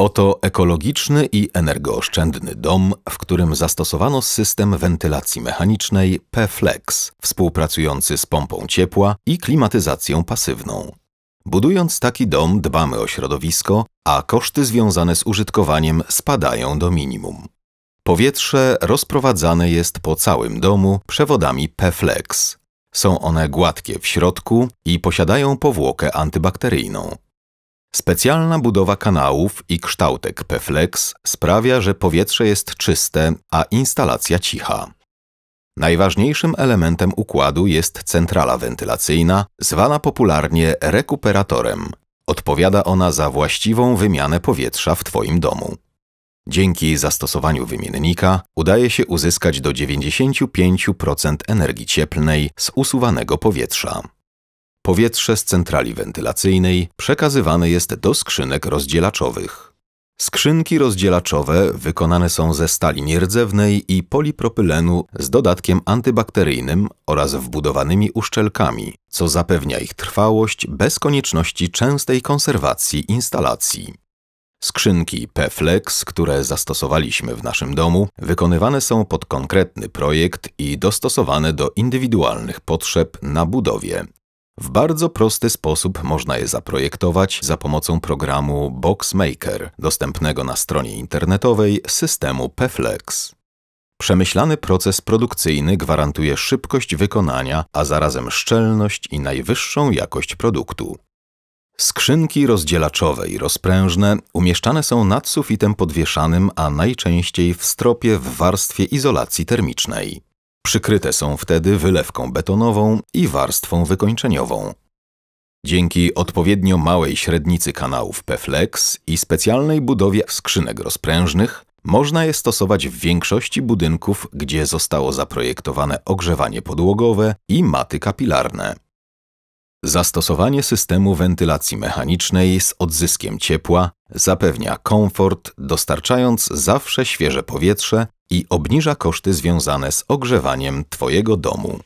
Oto ekologiczny i energooszczędny dom, w którym zastosowano system wentylacji mechanicznej P-Flex, współpracujący z pompą ciepła i klimatyzacją pasywną. Budując taki dom dbamy o środowisko, a koszty związane z użytkowaniem spadają do minimum. Powietrze rozprowadzane jest po całym domu przewodami P-Flex. Są one gładkie w środku i posiadają powłokę antybakteryjną. Specjalna budowa kanałów i kształtek PFLEX sprawia, że powietrze jest czyste, a instalacja cicha. Najważniejszym elementem układu jest centrala wentylacyjna, zwana popularnie rekuperatorem. Odpowiada ona za właściwą wymianę powietrza w Twoim domu. Dzięki zastosowaniu wymiennika udaje się uzyskać do 95% energii cieplnej z usuwanego powietrza. Powietrze z centrali wentylacyjnej przekazywane jest do skrzynek rozdzielaczowych. Skrzynki rozdzielaczowe wykonane są ze stali nierdzewnej i polipropylenu z dodatkiem antybakteryjnym oraz wbudowanymi uszczelkami, co zapewnia ich trwałość bez konieczności częstej konserwacji instalacji. Skrzynki PFlex, które zastosowaliśmy w naszym domu, wykonywane są pod konkretny projekt i dostosowane do indywidualnych potrzeb na budowie. W bardzo prosty sposób można je zaprojektować za pomocą programu Boxmaker, dostępnego na stronie internetowej systemu Peflex. Przemyślany proces produkcyjny gwarantuje szybkość wykonania, a zarazem szczelność i najwyższą jakość produktu. Skrzynki rozdzielaczowe i rozprężne umieszczane są nad sufitem podwieszanym, a najczęściej w stropie w warstwie izolacji termicznej. Przykryte są wtedy wylewką betonową i warstwą wykończeniową. Dzięki odpowiednio małej średnicy kanałów PFLEX i specjalnej budowie skrzynek rozprężnych można je stosować w większości budynków, gdzie zostało zaprojektowane ogrzewanie podłogowe i maty kapilarne. Zastosowanie systemu wentylacji mechanicznej z odzyskiem ciepła zapewnia komfort, dostarczając zawsze świeże powietrze i obniża koszty związane z ogrzewaniem Twojego domu.